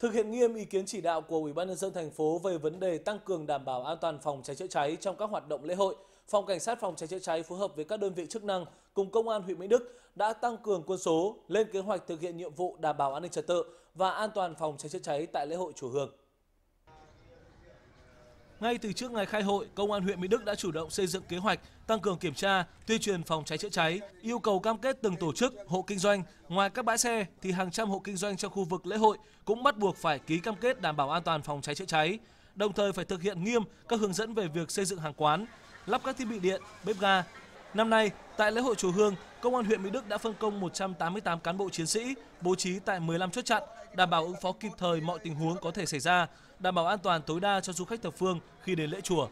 Thực hiện nghiêm ý kiến chỉ đạo của Ủy ban nhân dân thành phố về vấn đề tăng cường đảm bảo an toàn phòng cháy chữa cháy trong các hoạt động lễ hội, Phòng Cảnh sát phòng cháy chữa cháy phối hợp với các đơn vị chức năng cùng Công an huyện Mỹ Đức đã tăng cường quân số lên kế hoạch thực hiện nhiệm vụ đảm bảo an ninh trật tự và an toàn phòng cháy chữa cháy tại lễ hội chủ Hương. Ngay từ trước ngày khai hội, Công an huyện Mỹ Đức đã chủ động xây dựng kế hoạch tăng cường kiểm tra, tuyên truyền phòng cháy chữa cháy, yêu cầu cam kết từng tổ chức, hộ kinh doanh. Ngoài các bãi xe thì hàng trăm hộ kinh doanh trong khu vực lễ hội cũng bắt buộc phải ký cam kết đảm bảo an toàn phòng cháy chữa cháy. Đồng thời phải thực hiện nghiêm các hướng dẫn về việc xây dựng hàng quán, lắp các thiết bị điện, bếp ga. Năm nay, tại lễ hội chùa Hương, Công an huyện Mỹ Đức đã phân công 188 cán bộ chiến sĩ bố trí tại 15 chốt chặn, đảm bảo ứng phó kịp thời mọi tình huống có thể xảy ra, đảm bảo an toàn tối đa cho du khách thập phương khi đến lễ chùa,